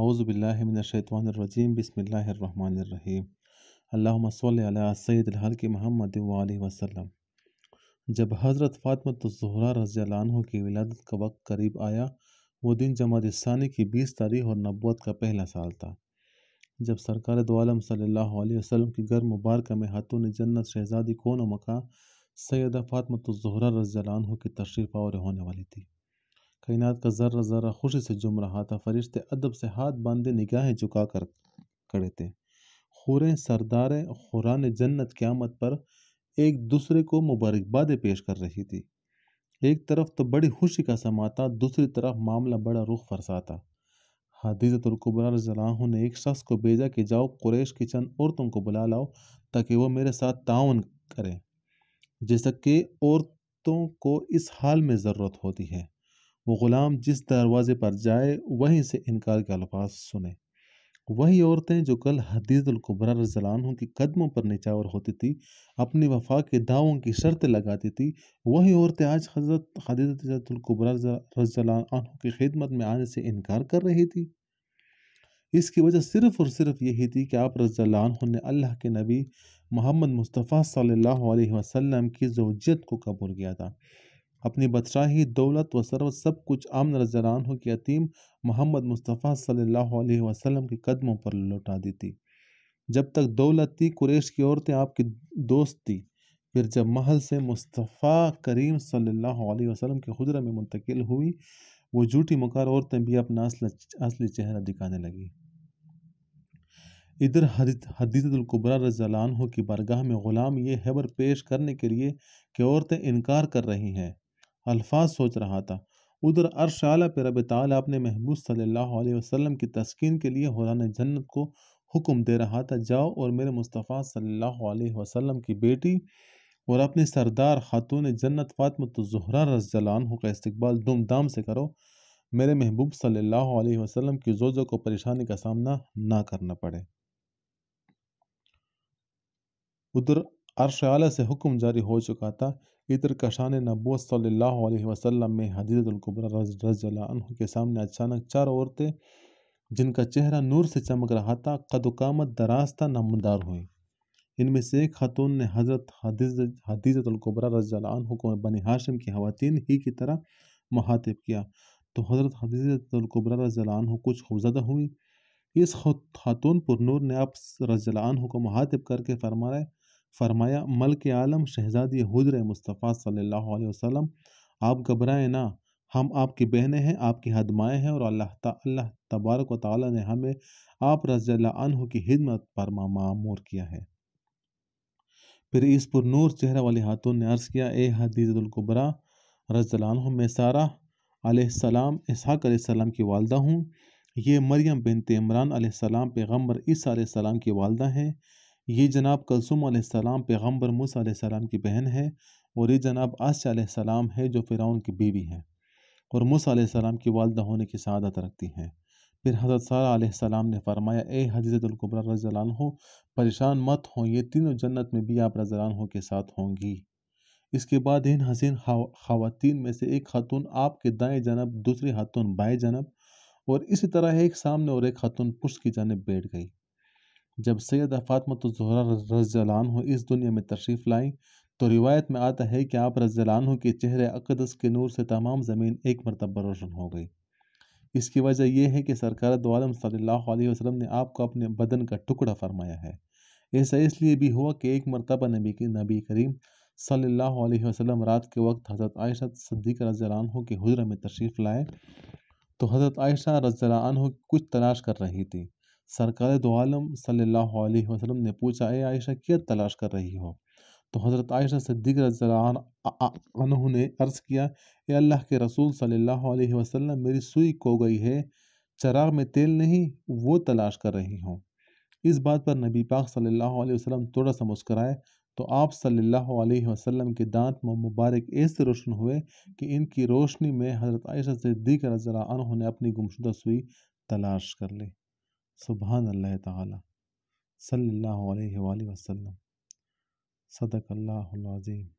अज़बिल्लिमिनशैतरजीम बसमीम अल्लाम सैदल महमद वसलम जब हज़रत फ़ातमत ज़हरा रज़ी की विलादत का वक्त करीब आया वो दिन जमादानी की बीस तारीख और नबूत का पहला साल था जब सरकार दोम सल्लल्लाहु वसलम की गर्म मुबारक में ने जन्नत शहजादी कौन मका सैद फ़ातमत ज़हरा रज़ी की तशरीफ़ और होने वाली थी कायनात का ज़र्रा ज़र्रा खुशी से जुम रहा था फरिश्ते अदब से हाथ बांधे निगाहें झुका कर खड़े थे खुरें सरदारें खुरान जन्नत क़्यामत पर एक दूसरे को मुबारकबादें पेश कर रही थी एक तरफ तो बड़ी खुशी का समाता दूसरी तरफ मामला बड़ा रुख फरसाता हदीजतुल्कुबरा ने एक शख्स को भेजा कि जाओ कुरेश की चंद औरतों को बुला लाओ ताकि वह मेरे साथ ताउन करें जैसा कि औरतों को इस हाल में ज़रूरत होती है वो ग़ुलाम जिस दरवाज़े पर जाए वहीं से इनकार के अल्फाज सुने वही औरतें जो कल हदीज़ुल्कुबरा रजलानों के कदमों पर निचावर होती थी अपनी वफा के दावों की शर्तें लगाती थी वही औरतें आज हजरत हदीज़तुल्कुबरा रजलानों की खिदमत में आने से इनकार कर रही थी इसकी वजह सिर्फ़ और सिर्फ यही थी कि आप रजलानों ने अल्लाह के नबी मोहम्मद मुस्तफ़ा सल्लल्लाहु अलैहि वसल्लम की जोजियत को कबूल किया था अपनी बदशाही दौलत व सरवत सब कुछ आमन हो की अतीम मोहम्मद मुस्तफ़ा सल्लल्लाहु अलैहि वसल्लम के कदमों पर लौटा दी थी जब तक दौलत थी कुरेश की औरतें आपकी दोस्त थी फिर जब महल से मुस्तफ़ा करीम सल्लल्लाहु अलैहि वसल्लम के हजरा में मुंतकिल हुई वो झूठी मकार औरतें भी अपना असली चेहरा दिखाने लगी इधर हदीतुल्कुबरा हो की बरगाह में ग़ुलाम ये हैबर पेश करने के लिए कि औरतें इनकार कर रही हैं अल्फाज सोच रहा था उधर अरश आला पे रब ताल अपने महबूब सल्लल्लाहु अलैहि वसल्लम की तस्कीन के लिए हुरान जन्नत को हुक्म दे रहा था जाओ और मेरे मुस्तफ़ा सल्लल्लाहु अलैहि वसल्लम की बेटी और अपने सरदार खातून जन्नत फ़ातमत तो जहरा रजलान का इस्तबाल धूमधाम से करो मेरे महबूब सल्लल्लाहु अलैहि वसल्लम की जोजो को परेशानी का सामना ना करना पड़े उधर अरश आला से हुक्म जारी हो चुका था इधर कशान नबू सल्ला में हदीरतुल्कुबरा रज़ के सामने अचानक चार औरतें जिनका चेहरा नूर से चमक रहा था कदकामत दराज था हुई इनमें से एक खातून ने हज़रत हदीजतुल्कुबरा रज़ी को बन हाशिम की खातन ही की तरह महातिब किया तो हज़रत हदीजतुल्कुबरा रज़ी कुछ खौफजदा हुई इस खातून पर नूर ने आप रज़ी को महातिब करके फरमाया फरमाया मल के आलम शहजादी हजर मुस्तफ़ा सल्लल्लाहु अलैहि वसल्लम आप घबराएं ना हम आपकी बहनें हैं आपकी हदमाएँ हैं और अल्लाह अल्लाह तबारक व ताली ने हमें आप रज़ल्लाह की हिदमत पर मामूर किया है फिर इस पर नूर चेहरा वाले हाथों ने अर्ज़ किया ए हदीज़तुल्कुबरा रज़ल्लाह मैं सारा सलाम इसहाक की वालदा हूँ ये मरियम बिनते इमरान आसमाम पैगम्बर इस सलाम की वालदा हैं ये जनाब कलसुम सलाम पैगम्बर मूसम की बहन है और ये जनाब आसम सलाम है जो फ़िरौन की बीवी हैं और मूसम की वालदा होने की शहादत रखती हैं फिर हज़रत सारा ने फरमाया ए हजरतुल्कुबरा रजान हो परेशान मत हों ये तीनों जन्नत में भी आप रजान हो के साथ होंगी इसके बाद इन हसीन खातन में से एक खातून आपके दाएं जनब दूसरी खातून बाएं जनब और इसी तरह एक सामने और एक खातून पुष्ट की जानब बैठ गई जब सैद जहरा रज़लान इस दुनिया में तशरीफ़ लाई तो रिवायत में आता है कि आप रज़लान के चेहरे अकदस के नूर से तमाम ज़मीन एक मरतबा रोशन हो गई इसकी वजह यह है कि सरकार दोम अलैहि वसल्लम ने आपको अपने बदन का टुकड़ा फरमाया है ऐसा इसलिए भी हुआ कि एक मरतबा नबी के नबी करीम सल्ला वसलम रात के वक्त हज़रत आयशा सद्दीक रज़ानहों के हजरा में तशरीफ़ लाए तो हज़रत आयशा रज़ानहों कुछ तलाश कर रही थी सरकार दो आलम वसलम ने पूछा ए आयशा क्या तलाश कर रही हो तो हज़रत आयशा सिद्दीक रजू ने अर्ज़ किया ए अल्लाह के रसूल सल्लल्लाहु अलैहि वसल्लम मेरी सुई खो गई है चराग में तेल नहीं वो तलाश कर रही हूँ इस बात पर नबी पाक सल्लल्लाहु अलैहि वसल्लम थोड़ा सा मुस्कराए तो आप सल्लल्लाहु अलैहि वसल्लम के दांत मुबारक ऐसे रोशन हुए कि इनकी रोशनी में हज़रत आयशा सिद्दीक रज़ा ने अपनी गुमशुदा सुई तलाश कर ली सुबहान अल्लाह ताला सल्लल्लाहु अलैहि वसल्लम सदक अल्लाहुल अज़ीम